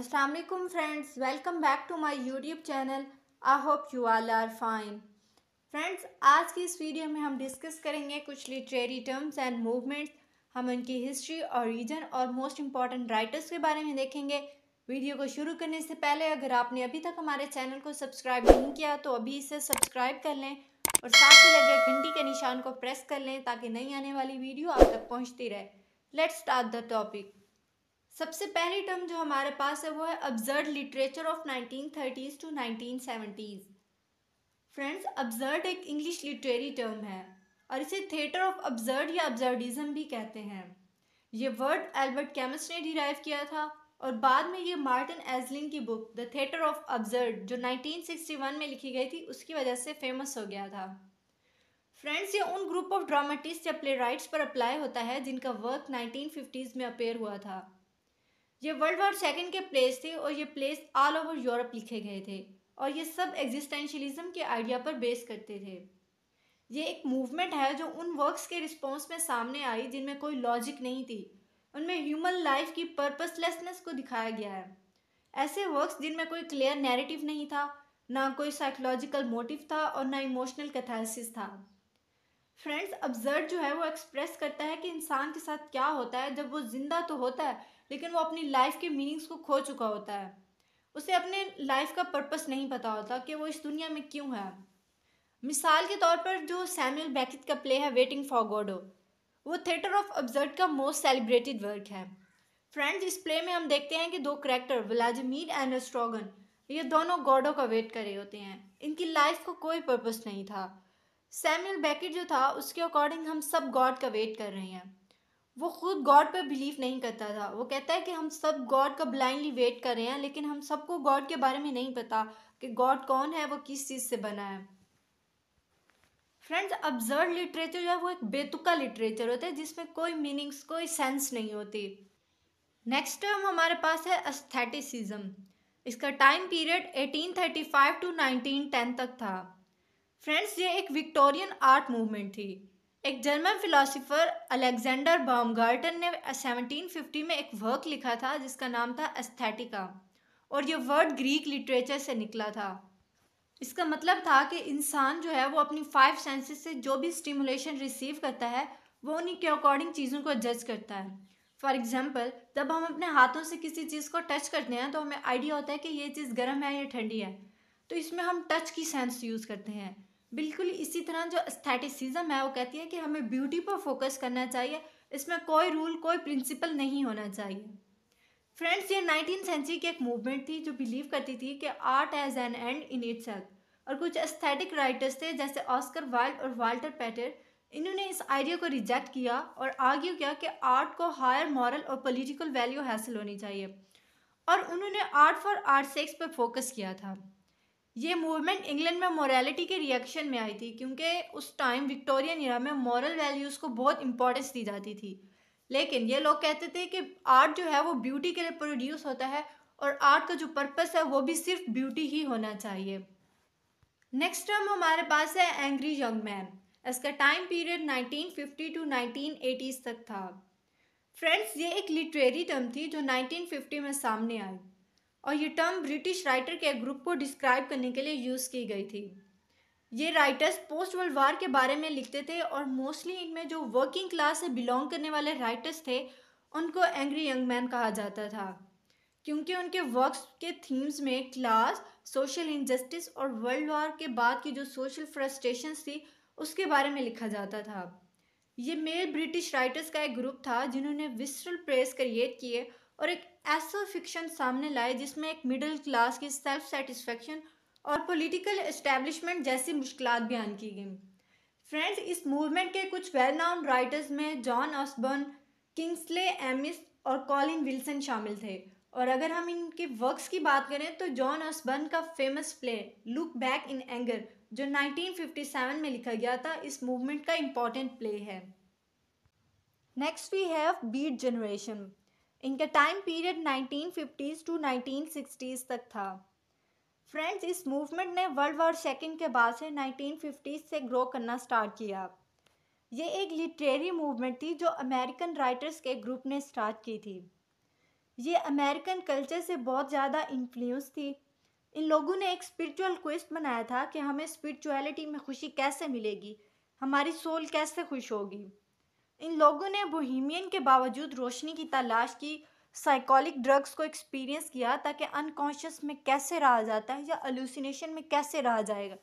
अस्सलाम friends welcome back to my YouTube channel I hope you all are fine friends आज की इस video में हम डिस्कस करेंगे कुछ लिटरेरी टर्म्स एंड मूवमेंट्स हम उनकी हिस्ट्री और रीजन और मोस्ट इम्पॉर्टेंट राइटर्स के बारे में देखेंगे वीडियो को शुरू करने से पहले अगर आपने अभी तक हमारे चैनल को सब्सक्राइब नहीं किया तो अभी इसे सब्सक्राइब कर लें और साथ ही लगे घंटी के निशान को प्रेस कर लें ताकि नई आने वाली वीडियो आप तक पहुँचती रहे लेट्स स्टार्ट द टॉपिक सबसे पहली टर्म जो हमारे पास है वो है absurd literature of thirties to seventies friends absurd एक इंग्लिश लिटरेरी टर्म है और इसे थिएटर ऑफ अब्जर्ड या अब्जर्डिज्म भी कहते हैं ये वर्ड एल्बर्ट कैमस ने डिराइव किया था और बाद में ये मार्टिन एजलिन की book the theatre of absurd जो 1961 में लिखी गई थी उसकी वजह से फेमस हो गया था फ्रेंड्स ये उन ग्रुप ऑफ ड्रामेटिस्ट या प्ले राइट्स पर अप्लाई होता है जिनका वर्क नाइनटीन में अपेयर हुआ था ये वर्ल्ड वॉर सेकेंड के प्लेस थे और ये प्लेस ऑल ओवर यूरोप लिखे गए थे और ये सब एग्जिस्टेंशलिज्म के आइडिया पर बेस करते थे ये एक मूवमेंट है जो उन वर्क्स के रिस्पॉन्स में सामने आई जिनमें कोई लॉजिक नहीं थी उनमें ह्यूमन लाइफ की पर्पसलेसनेस को दिखाया गया है ऐसे वर्क्स जिनमें कोई क्लियर नैरेटिव नहीं था ना कोई साइकोलॉजिकल मोटिव था और ना इमोशनल कैथारसिस था फ्रेंड्स अब्जर्व जो है वो एक्सप्रेस करता है कि इंसान के साथ क्या होता है जब वो जिंदा तो होता है लेकिन वो अपनी लाइफ के मीनिंग्स को खो चुका होता है उसे अपने लाइफ का पर्पस नहीं पता होता कि वो इस दुनिया में क्यों है मिसाल के तौर पर जो सैमुअल बैकित का प्ले है वेटिंग फॉर गोडो वो थिएटर ऑफ अब्जर्ट का मोस्ट सेलिब्रेटेड वर्क है फ्रेंड्स इस प्ले में हम देखते हैं कि दो करेक्टर व्लाजमीर एंड एस्ट्रोगन ये दोनों गॉडो का वेट कर रहे होते हैं इनकी लाइफ को कोई पर्पस नहीं था सैमुअल बैकेट जो था उसके अकॉर्डिंग हम सब गॉड का वेट कर रहे हैं वो खुद गॉड पर बिलीव नहीं करता था वो कहता है कि हम सब गॉड का ब्लाइंडली वेट कर रहे हैं लेकिन हम सबको गॉड के बारे में नहीं पता कि गॉड कौन है वो किस चीज़ से बना है फ्रेंड्स अब्जर्व लिटरेचर जो है वो एक बेतुका लिटरेचर होता है जिसमें कोई मीनिंग्स कोई सेंस नहीं होती नेक्स्ट टर्म हमारे पास है अस्थेटिसिज्म इसका टाइम पीरियड 1835 टू 1910 तक था फ्रेंड्स ये एक विक्टोरियन आर्ट मूवमेंट थी एक जर्मन फिलोसोफर अलेक्जेंडर बॉमगार्टन ने 1750 में एक वर्क लिखा था जिसका नाम था एस्थेटिका और ये वर्ड ग्रीक लिटरेचर से निकला था इसका मतलब था कि इंसान जो है वो अपनी फाइव सेंसेस से जो भी स्टिमुलेशन रिसीव करता है वो उन्हीं के अकॉर्डिंग चीज़ों को जज करता है फॉर एग्ज़ाम्पल जब हम अपने हाथों से किसी चीज़ को टच करते हैं तो हमें आइडिया होता है कि ये चीज़ गर्म है या ठंडी है तो इसमें हम टच की सेंस यूज़ करते हैं बिल्कुल इसी तरह जो स्थेटिसिज्म है वो कहती है कि हमें ब्यूटी पर फोकस करना चाहिए इसमें कोई रूल कोई प्रिंसिपल नहीं होना चाहिए फ्रेंड्स ये नाइनटीन सेंचुरी की एक मूवमेंट थी जो बिलीव करती थी कि art as an end in it और कुछ एस्थेटिक राइटर्स थे जैसे ऑस्कर वाइल्ड और वाल्टर पैटर इन्होंने इस आइडिया को रिजेक्ट किया और आर्ग्यू किया कि आर्ट को हायर मॉरल और पॉलिटिकल वैल्यू हासिल होनी चाहिए और उन्होंने आर्ट फॉर आर्ट सेक्स पर फोकस किया था ये मूवमेंट इंग्लैंड में मॉरेलीटी के रिएक्शन में आई थी क्योंकि उस टाइम विक्टोरियन ईरा में मॉरल वैल्यूज़ को बहुत इंपॉर्टेंस दी जाती थी लेकिन ये लोग कहते थे कि आर्ट जो है वो ब्यूटी के लिए प्रोड्यूस होता है और आर्ट का जो पर्पस है वो भी सिर्फ ब्यूटी ही होना चाहिए नेक्स्ट टर्म हमारे पास है एंग्री यंग मैन इसका टाइम पीरियड 1950 टू 1980s तक था फ्रेंड्स ये एक लिटरेरी टर्म थी जो 1950 में सामने आई और ये टर्म ब्रिटिश राइटर के ग्रुप को डिस्क्राइब करने के लिए यूज़ की गई थी ये राइटर्स पोस्ट वर्ल्ड वार के बारे में लिखते थे और मोस्टली इनमें जो वर्किंग क्लास से बिलोंग करने वाले राइटर्स थे उनको एंग्री यंग मैन कहा जाता था क्योंकि उनके वर्क्स के थीम्स में क्लास सोशल इनजस्टिस और वर्ल्ड वार के बाद की जो सोशल फ्रस्ट्रेशन थी उसके बारे में लिखा जाता था ये मेल ब्रिटिश राइटर्स का एक ग्रुप था जिन्होंने विस्टल प्रेस क्रिएट किए और एक ऐसा फिक्शन सामने लाए जिसमें एक मिडिल क्लास की सेल्फ सेटिस्फेक्शन और पॉलिटिकल इस्टेब्लिशमेंट जैसी मुश्किल बयान की गई फ्रेंड्स इस मूवमेंट के कुछ वेल नाउन राइटर्स में जॉन ऑसबर्न किंग्सले एमिस और कॉलिन विल्सन शामिल थे और अगर हम इनके वर्क्स की बात करें तो जॉन ऑसबर्न का famous play look back in anger जो 1957 में लिखा गया था इस मूवमेंट का इम्पॉर्टेंट प्ले है next we have beat generation इनका time period 1950s to 1960s तक था फ्रेंड्स इस मूवमेंट ने वर्ल्ड वॉर सेकेंड के बाद से 1950s से ग्रो करना स्टार्ट किया ये एक लिटरेरी मूवमेंट थी जो अमेरिकन राइटर्स के ग्रुप ने स्टार्ट की थी ये अमेरिकन कल्चर से बहुत ज़्यादा इन्फ्लुएंस थी इन लोगों ने एक स्पिरिचुअल क्वेस्ट बनाया था कि हमें स्पिरिचुअलिटी में खुशी कैसे मिलेगी हमारी सोल कैसे खुश होगी इन लोगों ने बोहिमियन के बावजूद रोशनी की तलाश की साइकोलिक ड्रग्स को एक्सपीरियंस किया ताकि अनकॉन्शियस में कैसे रहा जाता है या अलूसिनेशन में कैसे रहा जाएगा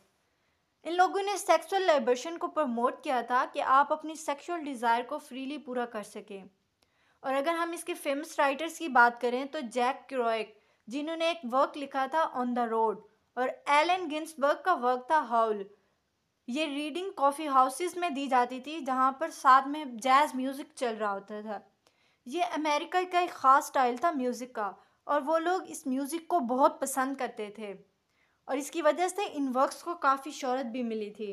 इन लोगों ने सेक्सुअल लाइब्रेशन को प्रमोट किया था कि आप अपनी सेक्सुअल डिज़ायर को फ्रीली पूरा कर सकें और अगर हम इसके फेमस राइटर्स की बात करें तो जैक क्रॉयक जिन्होंने एक वर्क लिखा था ऑन द रोड और एलन गिन्सबर्ग का वर्क था हाउल ये रीडिंग कॉफ़ी हाउसेस में दी जाती थी जहाँ पर साथ में जैज़ म्यूज़िक चल रहा होता था ये अमेरिका का एक ख़ास स्टाइल था म्यूज़िक का और वो लोग इस म्यूज़िक को बहुत पसंद करते थे और इसकी वजह से इन वर्क्स को काफ़ी शहरत भी मिली थी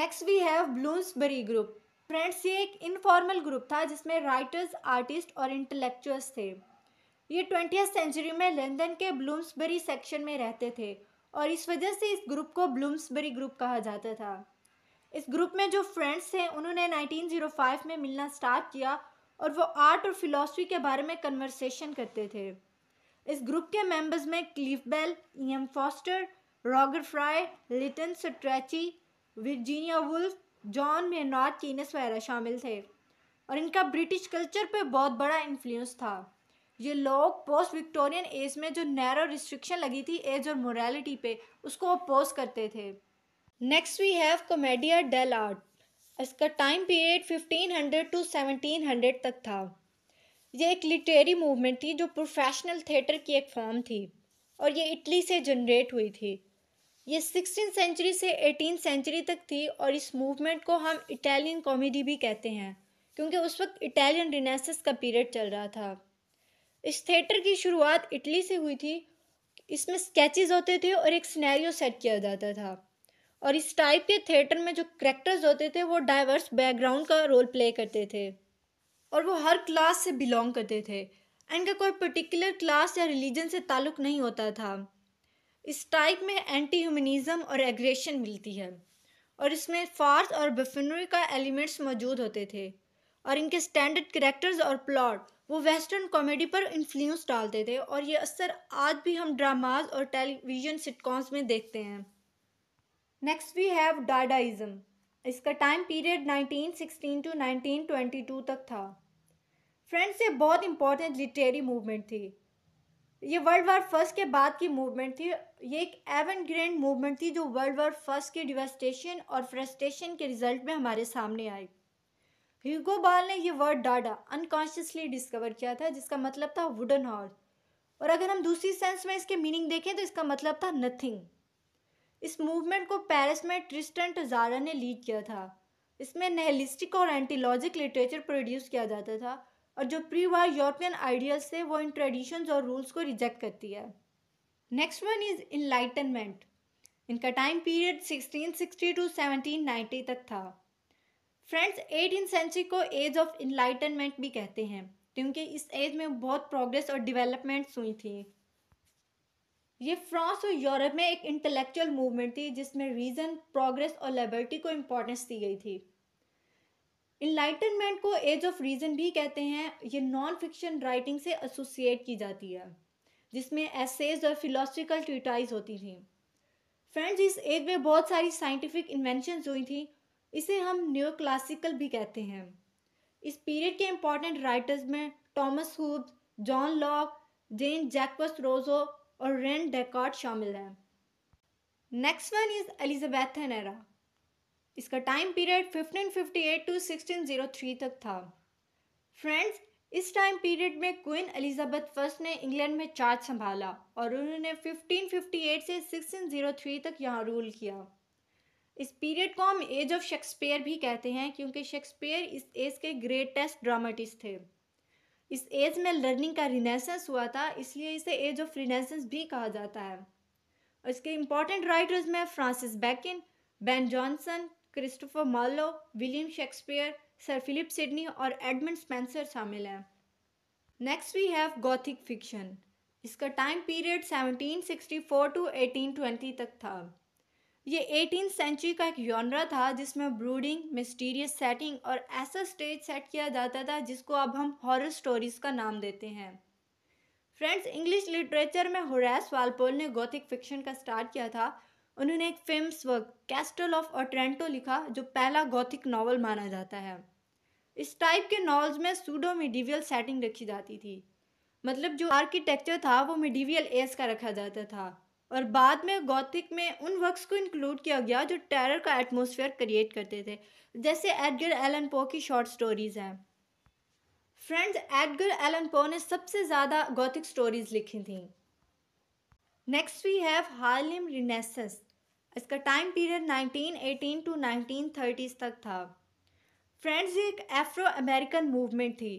next we have Bloomsbury group friends ये एक इनफॉर्मल ग्रुप था जिसमें राइटर्स आर्टिस्ट और इंटेलेक्चुअल्स थे ये ट्वेंटियथ सेंचुरी में लंदन के ब्लूम्सबरी सेक्शन में रहते थे और इस वजह से इस ग्रुप को ब्लूम्सबरी ग्रुप कहा जाता था इस ग्रुप में जो फ्रेंड्स हैं उन्होंने 1905 में मिलना स्टार्ट किया और वो आर्ट और फिलोसफी के बारे में कन्वर्सेशन करते थे इस ग्रुप के मेंबर्स में Clive Bell E M Forster Roger Fry Lytton Strachey Virginia Woolf John Maynard Keynes वगैरह शामिल थे और इनका ब्रिटिश कल्चर पर बहुत बड़ा इन्फ्लुएंस था ये लोग पोस्ट विक्टोरियन एज में जो नैरो रिस्ट्रिक्शन लगी थी एज और मोरालिटी पे उसको अपोज करते थे next we have commedia dell arte इसका time period fifteen hundred to seventeen hundred तक था ये एक लिटरेरी मूवमेंट थी जो प्रोफेशनल थिएटर की एक फॉर्म थी और ये इटली से जनरेट हुई थी ये सिक्सटीन सेंचुरी से एटीन सेंचुरी तक थी और इस मूवमेंट को हम इटालियन कॉमेडी भी कहते हैं क्योंकि उस वक्त इटालियन रिनेसिस का पीरियड चल रहा था इस थिएटर की शुरुआत इटली से हुई थी इसमें स्केचेस होते थे और एक स्नैरियो सेट किया जाता था और इस टाइप के थिएटर में जो करेक्टर्स होते थे वो डाइवर्स बैकग्राउंड का रोल प्ले करते थे और वो हर क्लास से बिलोंग करते थे इनका कोई पर्टिकुलर क्लास या रिलीजन से ताल्लुक़ नहीं होता था इस टाइप में एंटी ह्यूमनिज़म और एग्रेशन मिलती है और इसमें फार्स और बफिनरी का एलिमेंट्स मौजूद होते थे और इनके स्टैंडर्ड करेक्टर्स और प्लॉट वो वेस्टर्न कॉमेडी पर इन्फ्लुएंस डालते थे और ये असर आज भी हम ड्रामाज और टेलीविजन सिटकॉम्स में देखते हैं नेक्स्ट वी हैव डाडाइज़म इसका टाइम पीरियड 1916 टू 1922 तक था फ्रेंड्स ये बहुत इंपॉर्टेंट लिटरेरी मूवमेंट थी ये वर्ल्ड वार फर्स्ट के बाद की मूवमेंट थी ये एक एवन ग्रैंड मूवमेंट थी जो वर्ल्ड वार फर्स्ट के डिवेस्टेशन और फ्रस्टेशन के रिजल्ट में हमारे सामने आई ह्यूगो बाल ने ये वर्ड डाडा अनकॉन्शियसली डिस्कवर किया था जिसका मतलब था वुडन हॉर्स और अगर हम दूसरी सेंस में इसके मीनिंग देखें तो इसका मतलब था नथिंग इस मूवमेंट को पेरिस में ट्रिस्टेंट जारा ने लीड किया था इसमें नहलिस्टिक और एंटीलॉजिक लिटरेचर प्रोड्यूस किया जाता था और जो प्री वार यूरोपियन आइडियल्स थे वो इन ट्रेडिशंस और रूल्स को रिजेक्ट करती है नेक्स्ट वन इज़ इनलाइटनमेंट इनका time period sixteen sixty to seventeen ninety तक था फ्रेंड्स एटीन सेंचुरी को एज ऑफ इनलाइटनमेंट भी कहते हैं क्योंकि इस एज में बहुत प्रोग्रेस और डेवलपमेंट्स हुई थी ये फ्रांस और यूरोप में एक इंटेलेक्चुअल मूवमेंट थी जिसमें रीजन प्रोग्रेस और लिबर्टी को इम्पोर्टेंस दी गई थी इनलाइटनमेंट को एज ऑफ रीजन भी कहते हैं ये नॉन फिक्शन राइटिंग से एसोसिएट की जाती है जिसमें एसेज और फिलोसफिकल ट्यूटाइज होती थी फ्रेंड्स इस एज में बहुत सारी साइंटिफिक इन्वेंशन हुई थी इसे हम न्यू क्लासिकल भी कहते हैं इस पीरियड के इम्पॉर्टेंट राइटर्स में Thomas Hobbes John Locke Jean Jacques Rousseau और रेन डेकॉट शामिल हैं next one is Elizabethan era इसका टाइम पीरियड 1558 टू 1603 तक था फ्रेंड्स इस टाइम पीरियड में क्वीन एलिजाबेथ फर्स्ट ने इंग्लैंड में चार्ज संभाला और उन्होंने 1558 से 1603 तक यहाँ रूल किया इस पीरियड को हम एज ऑफ शेक्सपियर भी कहते हैं क्योंकि शेक्सपियर इस एज के ग्रेटेस्ट ड्रामेटिस्ट थे इस एज में लर्निंग का रिनेसेंस हुआ था इसलिए इसे एज ऑफ रिनेसेंस भी कहा जाता है और इसके इम्पॉर्टेंट राइटर्स में Francis Bacon Ben Jonson Christopher Marlowe William Shakespeare sir Philip Sidney और एडमंड स्पेंसर शामिल हैं next we have gothic fiction इसका टाइम पीरियड 1764 टू 1820 तक था ये एटीन सेंचुरी का एक योनरा था जिसमें ब्रूडिंग मिस्टीरियस सेटिंग और ऐसा स्टेज सेट किया जाता था जिसको अब हम हॉरर स्टोरीज़ का नाम देते हैं फ्रेंड्स इंग्लिश लिटरेचर में हुरैस वालपोल ने गोथिक फिक्शन का स्टार्ट किया था उन्होंने एक famous work Castle of Otranto लिखा जो पहला गौथिक नावल माना जाता है इस टाइप के नावल्स में सूडो मिडिवियल सेटिंग रखी जाती थी मतलब जो आर्किटेक्चर था वो मिडिवियल एस का रखा जाता था और बाद में गौथिक में उन वर्क्स को इंक्लूड किया गया जो टेरर का एटमॉस्फेयर क्रिएट करते थे जैसे एडगर एलन पो की शॉर्ट स्टोरीज़ हैं फ्रेंड्स एडगर एलन पो ने सबसे ज़्यादा गौथिक स्टोरीज़ लिखी थी next we have Harlem Renaissance इसका टाइम पीरियड 1918 टू 1930s तक था फ्रेंड्स ये एक एफ्रो अमेरिकन मूवमेंट थी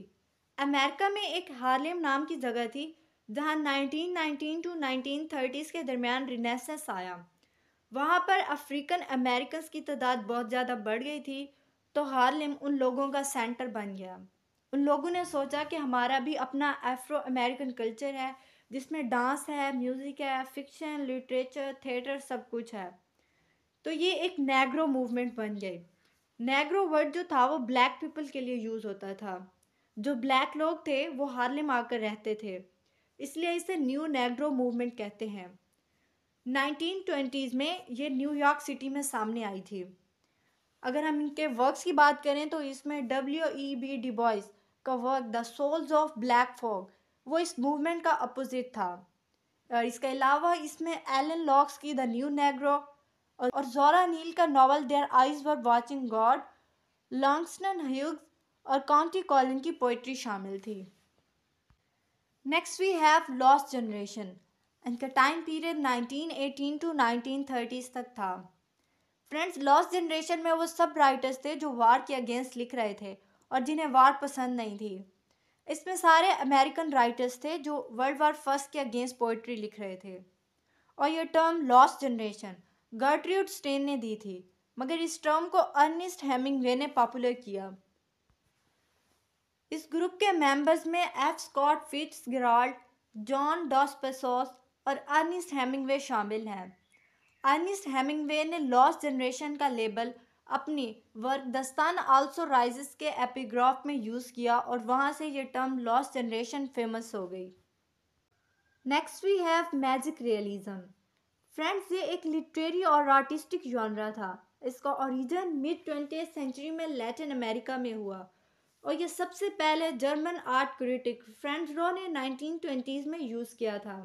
अमेरिका में एक हार्लिम नाम की जगह थी जहाँ 1919 टू 1930s के दरमियान रिनेसेंस आया वहाँ पर अफ्रीकन अमेरिकन की तादाद बहुत ज़्यादा बढ़ गई थी तो हार्लिम उन लोगों का सेंटर बन गया उन लोगों ने सोचा कि हमारा भी अपना एफ्रो अमेरिकन कल्चर है जिसमें डांस है म्यूज़िक है फिक्शन लिटरेचर थिएटर सब कुछ है तो ये एक नेग्रो मूवमेंट बन गई नेग्रो वर्ड जो था वो ब्लैक पीपल के लिए यूज़ होता था जो ब्लैक लोग थे वो हार्लिम आकर रहते थे इसलिए इसे न्यू नेग्रो मूवमेंट कहते हैं 1920s में ये न्यूयॉर्क सिटी में सामने आई थी अगर हम इनके वर्क्स की बात करें तो इसमें डब्ल्यू ई बी डिबॉयस का work the souls of black folk वो इस मूवमेंट का अपोजिट था और इसके अलावा इसमें एलन लॉक्स की द न्यू नेग्रो और जोरा नील का novel their eyes were watching God Langston Hughes और काउंटी कॉलिन की पोइट्री शामिल थी Next we have lost generation इनका टाइम पीरियड 1918 टू 1930s तक था फ्रेंड्स लॉस्ट जनरेशन में वो सब राइटर्स थे जो वार के अगेंस्ट लिख रहे थे और जिन्हें वार पसंद नहीं थी इसमें सारे अमेरिकन राइटर्स थे जो वर्ल्ड वार फर्स्ट के अगेंस्ट पोइट्री लिख रहे थे और यह term lost generation Gertrude Stein ने दी थी मगर इस टर्म को अर्निस्ट हेमिंग ने पॉपुलर किया इस ग्रुप के मेंबर्स में F Scott Fitzgerald John Dos Passos और अर्निस हेमिंगवे शामिल हैं अर्निस हेमिंगवे ने लॉस्ट जनरेशन का लेबल अपनी वर्क दस्तान आल्सो राइजेस के एपिग्राफ में यूज़ किया और वहाँ से ये टर्म लॉस्ट जनरेशन फेमस हो गई next we have magic realism friends ये एक लिटरेरी और आर्टिस्टिक जॉनरा था इसका ओरिजिन मिड ट्वेंटी सेंचुरी में लैटिन अमेरिका में हुआ और ये सबसे पहले German art critic Franz Roh ने 1920s में यूज़ किया था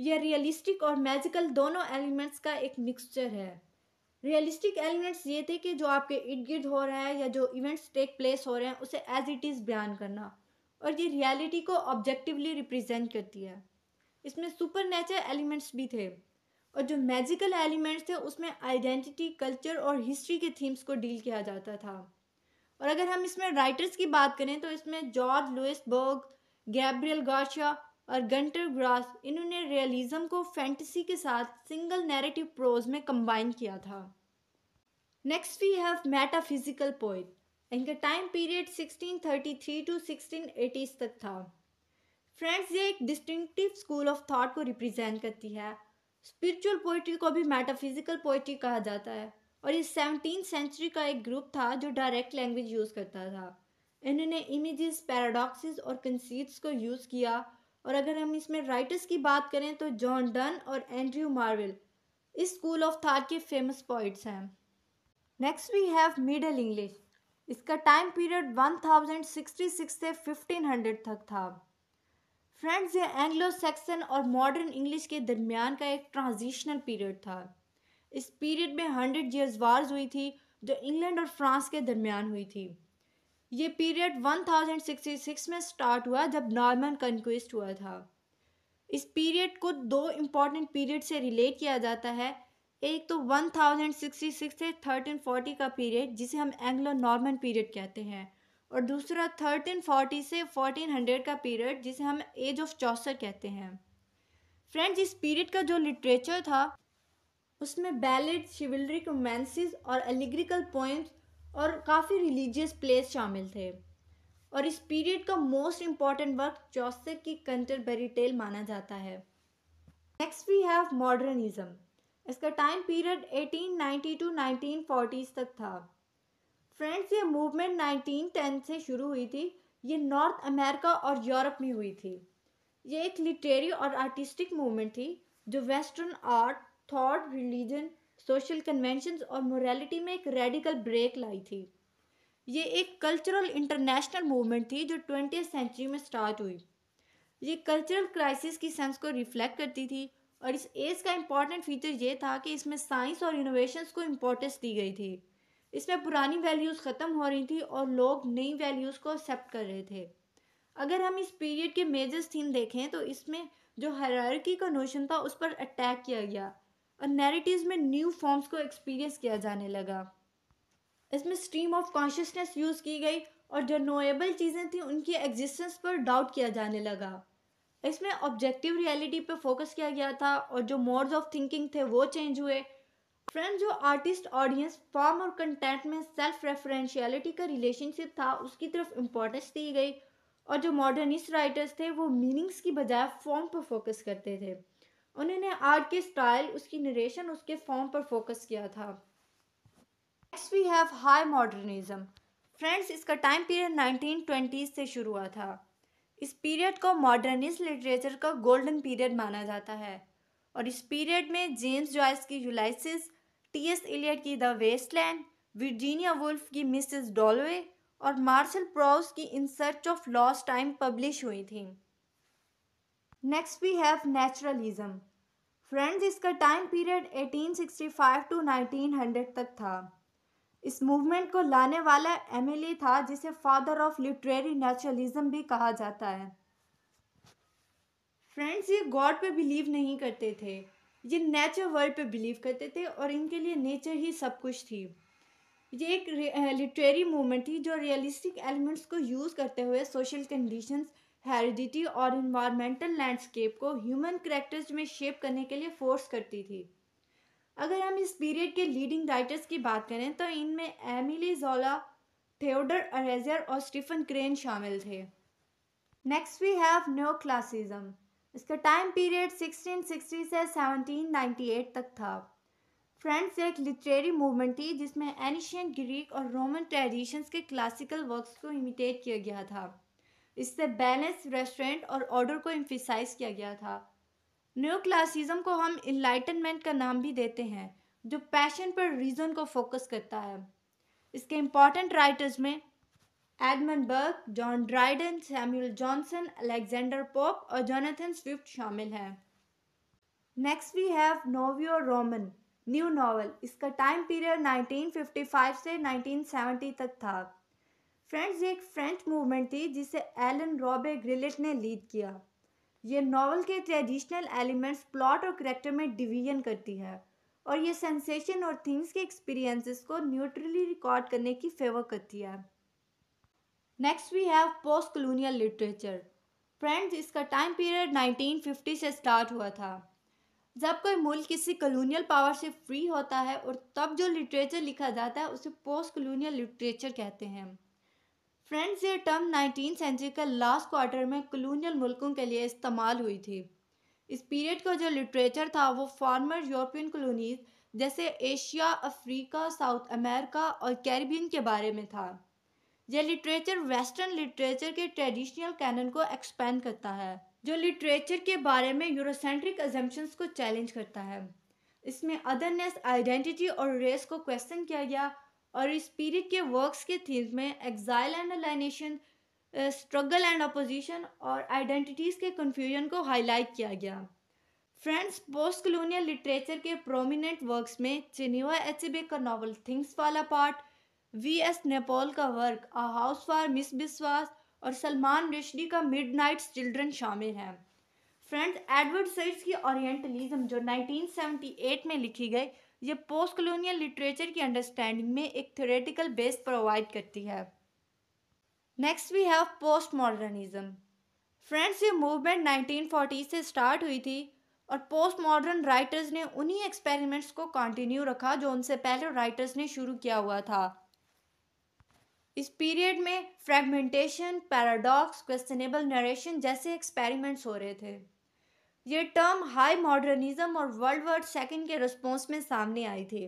यह रियलिस्टिक और मैजिकल दोनों एलिमेंट्स का एक मिक्सचर है रियलिस्टिक एलिमेंट्स ये थे कि जो आपके इर्द गिर्द हो रहा है या जो इवेंट्स टेक प्लेस हो रहे हैं उसे एज इट इज़ बयान करना और ये रियलिटी को ऑब्जेक्टिवली रिप्रेजेंट करती है इसमें सुपर एलिमेंट्स भी थे और जो मैजिकल एलिमेंट्स थे उसमें आइडेंटिटी कल्चर और हिस्ट्री के थीम्स को डील किया जाता था और अगर हम इसमें राइटर्स की बात करें तो इसमें Jorge Luis Borges Gabriel Garcia और गंटर ग्रास इन्होंने रियलिज्म को फैंटेसी के साथ सिंगल नैरेटिव प्रोज में कंबाइन किया था next we have metaphysical poet इनका टाइम पीरियड 1633 टू 1680s तक था फ्रेंड्स ये एक डिस्टिंक्टिव स्कूल ऑफ थॉट को रिप्रेजेंट करती है स्पिरिचुअल पोइट्री को भी मेटाफिजिकल पोइट्री कहा जाता है और ये सेवनटीन सेंचुरी का एक ग्रुप था जो डायरेक्ट लैंग्वेज यूज़ करता था इन्होंने इमेजेस पैराडॉक्सिस और कंसीट्स को यूज़ किया और अगर हम इसमें राइटर्स की बात करें तो जॉन डन और एंड्रयू मार्वल इस स्कूल ऑफ थाट के फेमस पॉइंट्स हैं next we have middle English इसका time period one thousand sixty six से फिफ्टीन हंड्रेड तक था फ्रेंड्स ये एंग्लो सैक्सन और मॉडर्न इंग्लिश के दरमियान का एक ट्रांजिशनल पीरियड था इस पीरियड में हंड्रेड ईयर्स वार्स हुई थी जो इंग्लैंड और फ्रांस के दरमियान हुई थी ये पीरियड 1066 में स्टार्ट हुआ जब नॉर्मन कंक्वेस्ट हुआ था इस पीरियड को दो इम्पॉर्टेंट पीरियड से रिलेट किया जाता है एक तो 1066 से 1340 का पीरियड जिसे हम एंग्लो नॉर्मन पीरियड कहते हैं और दूसरा 1340 से 1400 का पीरियड जिसे हम एज ऑफ चौसर कहते हैं फ्रेंड्स इस पीरियड का जो लिटरेचर था उसमें बैलेट शिविल्रिक रोमांसिस और एलिग्रिकल पोइम्स और काफ़ी रिलीजियस प्लेस शामिल थे और इस पीरियड का मोस्ट इम्पॉर्टेंट वर्क चौसक की कंटरबेरी टेल माना जाता है नेक्स्ट वी हैव मॉडर्निज्म इसका टाइम पीरियड 1890 टू 1940s तक था फ्रेंड्स ये मूवमेंट 1910 से शुरू हुई थी ये नॉर्थ अमेरिका और यूरोप में हुई थी ये एक लिटरेरी और आर्टिस्टिक मूवमेंट थी जो western art thought religion social conventions और मोरालिटी में एक रेडिकल ब्रेक लाई थी ये एक कल्चरल इंटरनेशनल मूवमेंट थी जो ट्वेंटी सेंचुरी में स्टार्ट हुई ये कल्चरल क्राइसिस की सेंस को रिफ्लेक्ट करती थी और इस एज का इम्पॉर्टेंट फीचर ये था कि इसमें साइंस और इनोवेशंस को इम्पोर्टेंस दी गई थी इसमें पुरानी वैल्यूज़ ख़त्म हो रही थी और लोग नई वैल्यूज़ को एक्सेप्ट कर रहे थे अगर हम इस पीरियड के मेजर्स थीम देखें तो इसमें जो हरारकी का नोशन था उस पर अटैक किया गया और नैरेटिव में न्यू फॉर्म्स को एक्सपीरियंस किया जाने लगा इसमें स्ट्रीम ऑफ कॉन्शियसनेस यूज़ की गई और जो नोएबल चीज़ें थी उनकी एग्जिस्टेंस पर डाउट किया जाने लगा इसमें ऑब्जेक्टिव रियलिटी पर फोकस किया गया था और जो मोड्स ऑफ थिंकिंग थे वो चेंज हुए फ्रेंड जो आर्टिस्ट ऑडियंस फॉर्म और कंटेंट में सेल्फ रेफरेंशियलिटी का रिलेशनशिप था उसकी तरफ इम्पोर्टेंस दी गई और जो मॉडर्निस्ट राइटर्स थे वो मीनिंग्स की बजाय फॉर्म पर फोकस करते थे उन्होंने आर्ट के स्टाइल उसकी नरेशन उसके फॉर्म पर फोकस किया था next we have high modernism friends इसका टाइम पीरियड 1920 से शुरू हुआ था इस पीरियड को मॉडर्निस्ट लिटरेचर का गोल्डन पीरियड माना जाता है और इस पीरियड में जेम्स जॉयस की यूलाइसिस टी एस एलियट की द वेस्टलैंड वर्जीनिया वुल्फ की मिसेस डॉलवे और मार्शल प्रोस की in search of lost time publish हुई थी next we have naturalism friends इसका टाइम पीरियड 1865 टू 1900 तक था इस मूवमेंट को लाने वाला एमिली था जिसे फादर ऑफ लिटरेरी नेचुरलिज्म भी कहा जाता है फ्रेंड्स ये गॉड पे बिलीव नहीं करते थे ये नेचर वर्ल्ड पे बिलीव करते थे और इनके लिए नेचर ही सब कुछ थी ये एक लिटरेरी मूवमेंट थी जो रियलिस्टिक एलिमेंट्स को यूज़ करते हुए सोशल कंडीशंस हेरिडिटी और इन्वायरमेंटल लैंडस्केप को ह्यूमन करेक्टर्स में शेप करने के लिए फोर्स करती थी अगर हम इस पीरियड के लीडिंग राइटर्स की बात करें तो इनमें एमिली जोला थियोडर अरेजर और स्टीफन क्रेन शामिल थे next we have neoclassicism इसका टाइम पीरियड 1660 से 1798 तक था फ्रेंड्स एक लिटरेरी मूवमेंट थी जिसमें एनिशियन ग्रीक और रोमन ट्रेडिशंस के क्लासिकल वर्क्स को इमिटेट किया गया था इससे बैलेंस रेस्टोरेंट और ऑर्डर को इम्फिसाइज किया गया था न्यू क्लासिज्म को हम इलाइटनमेंट का नाम भी देते हैं जो पैशन पर रीज़न को फोकस करता है इसके इम्पॉर्टेंट राइटर्स में Edmund Burke John Dryden Samuel Johnson Alexander Pope और जोनाथन स्विफ्ट शामिल हैं next we have nouveau roman new novel इसका टाइम पीरियड 1955 से 1970 तक था फ्रेंड्स ये एक फ्रेंच मूवमेंट थी जिसे एलन रॉबे ग्रिलेट ने लीड किया ये नावल के ट्रेडिशनल एलिमेंट्स प्लॉट और करेक्टर में डिवीजन करती है और ये सेंसेशन और थिंग्स के एक्सपीरियंसेस को न्यूट्रली रिकॉर्ड करने की फेवर करती है next we have post colonial literature friends इसका टाइम पीरियड 1950 से स्टार्ट हुआ था जब कोई मुल्क किसी कलोनियल पावर से फ्री होता है और तब जो लिटरेचर लिखा जाता है उसे पोस्ट कलोनियल लिटरेचर कहते हैं फ्रेंड्स ये टर्म नाइनटीन सेंचुरी के लास्ट क्वार्टर में कलोनियल मुल्कों के लिए इस्तेमाल हुई थी इस पीरियड का जो लिटरेचर था वो फॉर्मर यूरोपियन कलोनीज जैसे एशिया अफ्रीका साउथ अमेरिका और कैरिबियन के बारे में था यह लिटरेचर वेस्टर्न लिटरेचर के ट्रेडिशनल कैनन को एक्सपेंड करता है जो लिटरेचर के बारे में यूरोसेंट्रिक एजम्पन्स को चैलेंज करता है इसमें अदरनेस आइडेंटिटी और रेस को क्वेश्चन किया गया और स्पिरिट के वर्क्स के थीम्स में exile and alienation struggle and opposition और आइडेंटिटीज़ के कन्फ्यूजन को हाईलाइट किया गया फ्रेंड्स पोस्ट कलोनियल लिटरेचर के प्रोमिनेंट वर्क्स में चिनीवा एचबे का नावल थिंग्स वाला पार्ट वी एस नेपोल का work a house for Mr Biswas और सलमान रिश्डी का मिड नाइट्स चिल्ड्रन शामिल हैं फ्रेंड्स एडवर्ड सईद की ओरिएंटलिज्म जो 1978 में लिखी गई ये पोस्ट कलोनियल लिटरेचर की अंडरस्टैंडिंग में एक थ्योरेटिकल बेस प्रोवाइड करती है next we have post modernism friends ये मूवमेंट 1940 से स्टार्ट हुई थी और पोस्ट मॉडर्न राइटर्स ने उन्हीं एक्सपेरिमेंट्स को कंटिन्यू रखा जो उनसे पहले राइटर्स ने शुरू किया हुआ था इस पीरियड में फ्रेगमेंटेशन पैराडॉक्स क्वेश्चनेबल नरेशन जैसे एक्सपेरिमेंट्स हो रहे थे ये टर्म हाई मॉडर्निज्म और वर्ल्ड वर्ड सेकेंड के रिस्पॉन्स में सामने आई थी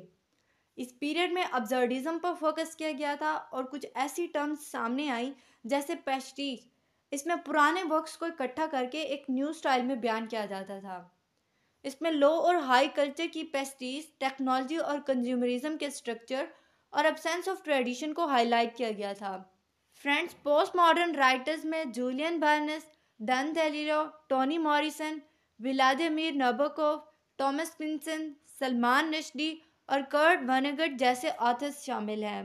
इस पीरियड में अब्जर्डिज्म पर फोकस किया गया था और कुछ ऐसी टर्म्स सामने आई जैसे पेस्टीज इसमें पुराने वर्क्स को इकट्ठा करके एक न्यू स्टाइल में बयान किया जाता था इसमें लो और हाई कल्चर की पेस्टीज टेक्नोलॉजी और कंज्यूमरिज्म के स्ट्रक्चर और अबसेंस ऑफ ट्रेडिशन को हाईलाइट किया गया था फ्रेंड्स पोस्ट मॉडर्न राइटर्स में Julian Barnes Don DeLillo Toni Morrison Vladimir Nabokov Thomas Pynchon Salman Rushdie और कर्ट वनगट जैसे ऑथर्स शामिल हैं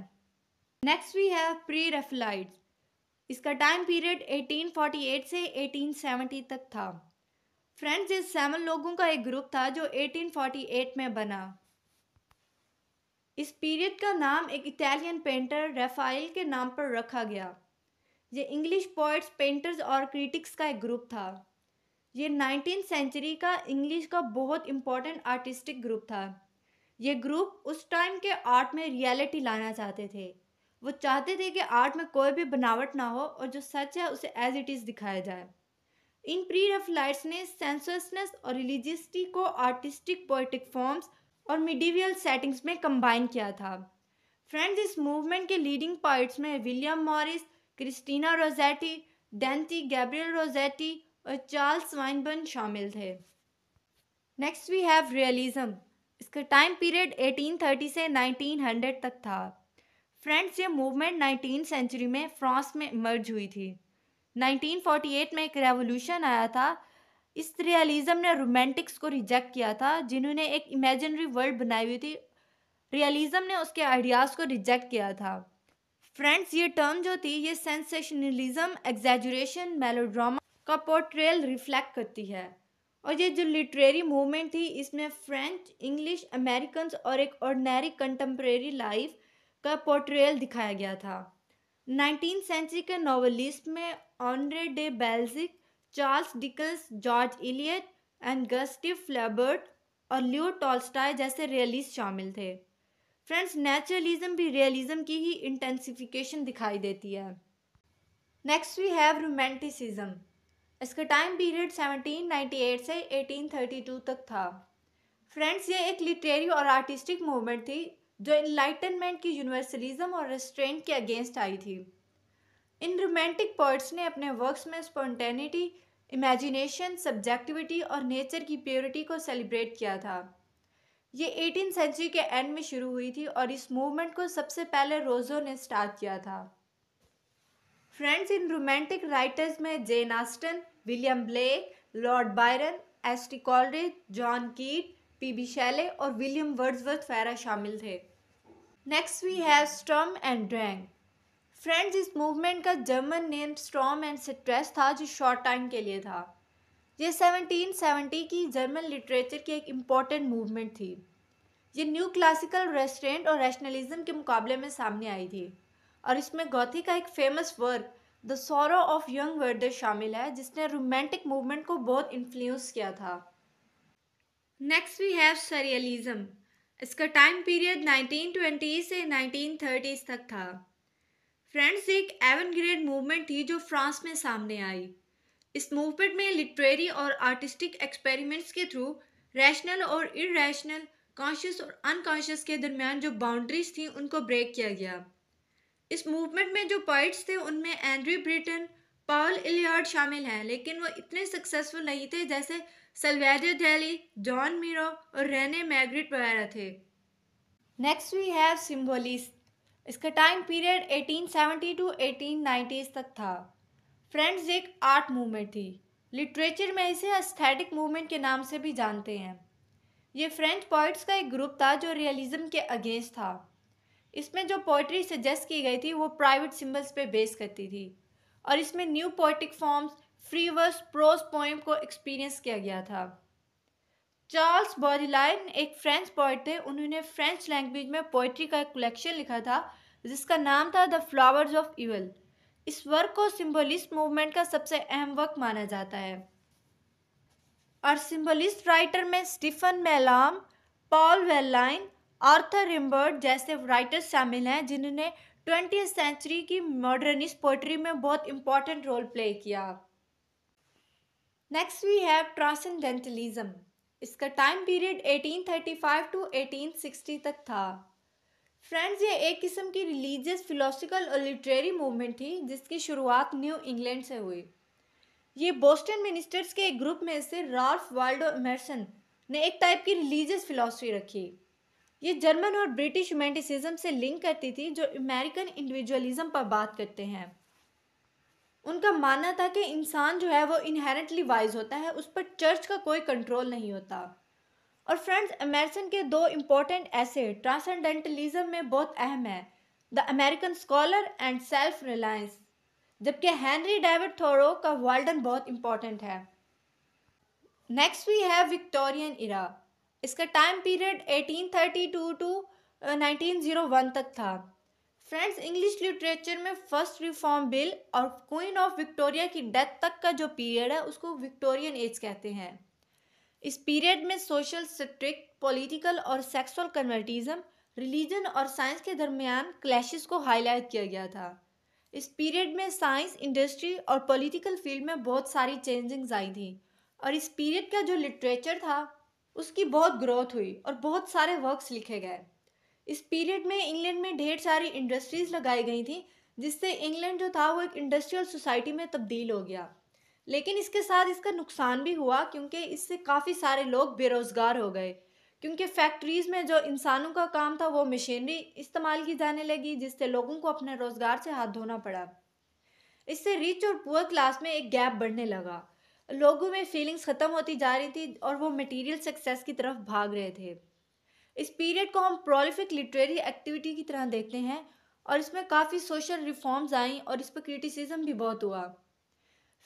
next we have pre Raphaelite इसका टाइम पीरियड 1848 से 1870 तक था फ्रेंड्स इस सेवन लोगों का एक ग्रुप था जो 1848 में बना इस पीरियड का नाम एक इटालियन पेंटर रेफाइल के नाम पर रखा गया ये इंग्लिश पोइट्स पेंटर्स और क्रिटिक्स का एक ग्रुप था ये नाइनटीन सेंचुरी का इंग्लिश का बहुत इंपॉर्टेंट आर्टिस्टिक ग्रुप था ये ग्रुप उस टाइम के आर्ट में रियलिटी लाना चाहते थे वो चाहते थे कि आर्ट में कोई भी बनावट ना हो और जो सच है उसे एज इट इज़ दिखाया जाए इन प्री लाइट्स ने सेंसनेस और रिलीजियसिटी को आर्टिस्टिक पोइटिक फॉर्म्स और मिडीवियल सेटिंग्स में कंबाइन किया था फ्रेंड्स इस मूवमेंट के लीडिंग पार्ट्स में William Morris Christina Rossetti Dante Gabriel Rossetti और चार्ल्स वाइनबर्न शामिल थे नेक्स्ट वी हैव रियलिज्म इसका टाइम पीरियड 1830 से 1900 तक था फ्रेंड्स ये मूवमेंट 19 सेंचुरी में फ्रांस में इमर्ज हुई थी 1948 में एक रेवोल्यूशन आया था इस रियलिज़म ने रोमांटिक्स को रिजेक्ट किया था जिन्होंने एक इमेजिनरी वर्ल्ड बनाई हुई थी रियलिज़म ने उसके आइडियाज़ को रिजेक्ट किया था फ्रेंड्स ये टर्म जो थी ये सेंसेशनलिज्म एग्जेजुरेशन मेलोड्रामा का पोर्ट्रेल रिफ्लेक्ट करती है और ये जो लिटरेरी मूवमेंट थी इसमें फ्रेंच इंग्लिश अमेरिकन और एक ऑर्डनरी कंटम्प्रेरी लाइफ का पोर्ट्रेल दिखाया गया था नाइनटीन सेंचुरी के नावलिस्ट में Honoré de Balzac Charles Dickens George Eliot and Gustave Flaubert और लियो टॉल्स्टाय जैसे रियलिस्ट शामिल थे फ्रेंड्स नेचुरलिज्म भी रियलिज्म की ही इंटेंसिफिकेशन दिखाई देती है नेक्स्ट वी हैव रोमेंटिसिज्म इसका टाइम पीरियड 1798 से 1832 तक था फ्रेंड्स ये एक लिटरेरी और आर्टिस्टिक मूवमेंट थी जो इन्लाइटनमेंट की यूनिवर्सलिज्म और रेस्ट्रेंट के अगेंस्ट आई थी इन रोमांटिक पोइट्स ने अपने वर्क्स में स्पॉन्टेनिटी इमेजिनेशन सब्जेक्टिविटी और नेचर की प्योरिटी को सेलिब्रेट किया था ये एटीन सेंचुरी के एंड में शुरू हुई थी और इस मूवमेंट को सबसे पहले रोजो ने स्टार्ट किया था फ्रेंड्स इन रोमांटिक राइटर्स में Jane Austen William Blake Lord Byron S T Coleridge John Keats P B Shelley और विलियम वर्ड्सवर्थ फैरा शामिल थे next we have Sturm and Drang friends इस मूवमेंट का German name storm and stress था जो short time के लिए था ये 1770 की जर्मन लिटरेचर की एक इम्पॉर्टेंट मूवमेंट थी ये न्यू क्लासिकल रेस्टोरेंट और रैशनलिज्म के मुकाबले में सामने आई थी और इसमें गौथी का एक famous work the sorrow of young Werther शामिल है जिसने रोमांटिक मूवमेंट को बहुत इन्फ्लुएंस किया था नेक्स्ट वी हैव सरियलिज्म इसका टाइम पीरियड 1920 से 1930s तक था फ्रेंड्स एक एवन ग्रेड मूवमेंट थी जो फ्रांस में सामने आई इस मूवमेंट में लिटरेरी और आर्टिस्टिक एक्सपेरिमेंट्स के थ्रू रैशनल और इरेशनल कॉन्शियस और अनकॉन्शियस के दरमियान जो बाउंड्रीज थी उनको ब्रेक किया गया इस मूवमेंट में जो पॉइट्स थे उनमें एंड्री ब्रिटन पॉल इलियार्ड शामिल हैं लेकिन वो इतने सक्सेसफुल नहीं थे जैसे सलवेजर डेली जॉन मीरो और रेने मैग्रिट वगैरह थे नेक्स्ट वी हैव सिम्बोलिस इसका टाइम पीरियड 1870 टू 1890s तक था फ्रेंड्स एक आर्ट मूवमेंट थी लिटरेचर में इसे अस्थेटिक मूवमेंट के नाम से भी जानते हैं ये फ्रेंच पॉइट्स का एक ग्रुप था जो रियलिज्म के अगेंस्ट था इसमें जो पोइट्री सजेस्ट की गई थी वो प्राइवेट सिम्बल्स पे बेस करती थी और इसमें new poetic forms free verse prose poem को एक्सपीरियंस किया गया था चार्ल्स बॉरीलाइन एक फ्रेंच पोइट थे उन्होंने फ्रेंच लैंग्वेज में पोइट्री का एक कलेक्शन लिखा था जिसका नाम था द फ्लावर्स ऑफ इवल इस वर्क को सिम्बोलिस्ट मूवमेंट का सबसे अहम वर्क माना जाता है और सिम्बोलिस्ट राइटर में Stephen Mallarmé Paul Verlaine Arthur Rimbaud जैसे राइटर्स शामिल हैं जिन्होंने ट्वेंटी सेंचुरी की मॉडर्निस्ट पोइट्री में बहुत इम्पॉर्टेंट रोल प्ले किया नेक्स्ट वी हैव ट्रांसेंडेंटलिज्म इसका टाइम पीरियड 1835 टू 1860 तक था फ्रेंड्स ये एक किस्म की रिलीजियस फिलोसफिकल और लिटरेरी मूवमेंट थी जिसकी शुरुआत न्यू इंग्लैंड से हुई ये बोस्टन मिनिस्टर्स के एक ग्रुप में से राल्फ वाल्डो एमरसन ने एक टाइप की रिलीजियस फिलोसफी रखी ये जर्मन और ब्रिटिश रोमेंटिसिज्म से लिंक करती थी जो अमेरिकन इंडिविजुअलिज्म पर बात करते हैं उनका मानना था कि इंसान जो है वो इनहेरेंटली वाइज होता है उस पर चर्च का कोई कंट्रोल नहीं होता और फ्रेंड्स एमरसन के दो इम्पोर्टेंट ऐसे ट्रांसेंडेंटलिज्म में बहुत अहम है the American scholar and self reliance जबकि हैंनरी डेविड थोरो का वर्ल्डन बहुत इम्पोर्टेंट है next we have Victorian era इसका टाइम पीरियड 1832 टू 1901 तक था फ्रेंड्स इंग्लिश लिटरेचर में फर्स्ट रिफॉर्म बिल और क्वीन ऑफ विक्टोरिया की डेथ तक का जो पीरियड है उसको विक्टोरियन एज कहते हैं इस पीरियड में सोशल स्ट्रिक्ट पॉलिटिकल और सेक्सुअल कन्वर्टिज्म रिलीजन और साइंस के दरमियान क्लैशेस को हाईलाइट किया गया था इस पीरियड में साइंस इंडस्ट्री और पॉलिटिकल फील्ड में बहुत सारी चेंजिंग्स आई थी और इस पीरियड का जो लिटरेचर था उसकी बहुत ग्रोथ हुई और बहुत सारे वर्क्स लिखे गए इस पीरियड में इंग्लैंड में ढेर सारी इंडस्ट्रीज़ लगाई गई थी जिससे इंग्लैंड जो था वो एक इंडस्ट्रियल सोसाइटी में तब्दील हो गया लेकिन इसके साथ इसका नुकसान भी हुआ क्योंकि इससे काफ़ी सारे लोग बेरोज़गार हो गए क्योंकि फैक्ट्रीज़ में जो इंसानों का काम था वो मशीनरी इस्तेमाल की जाने लगी जिससे लोगों को अपने रोज़गार से हाथ धोना पड़ा इससे रिच और पुअर क्लास में एक गैप बढ़ने लगा लोगों में फीलिंग्स ख़त्म होती जा रही थी और वो मटेरियल सक्सेस की तरफ भाग रहे थे इस पीरियड को हम प्रोलिफिक लिटरेरी एक्टिविटी की तरह देखते हैं और इसमें काफ़ी सोशल रिफॉर्म्स आई और इस पर क्रिटिसिज्म भी बहुत हुआ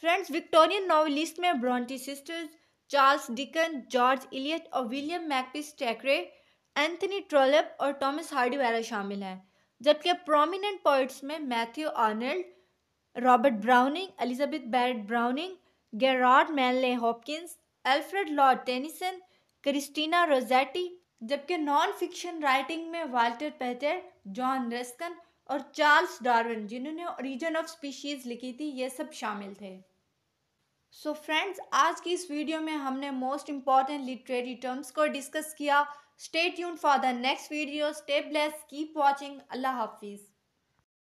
फ्रेंड्स विक्टोरियन नावलिस्ट में Bronte sisters Charles Dickens George Eliot और William Makepeace Thackeray Anthony Trollope और टॉमस हार्डी वगैरह शामिल हैं जबकि प्रोमिनेंट पोइट्स में Matthew Arnold Robert Browning Elizabeth Barrett Browning Gerard Manley Hopkins Alfred Lord Tennyson Christina Rossetti जबकि non fiction writing में Walter Pater John Ruskin और Charles Darwin जिन्होंने ओरिजिन ऑफ स्पीशीज़ लिखी थी ये सब शामिल थे सो so फ्रेंड्स आज की इस वीडियो में हमने मोस्ट इम्पॉर्टेंट लिटरेरी टर्म्स को डिस्कस किया stay tuned for the next video stay blessed keep watching अल्लाह हाफिज़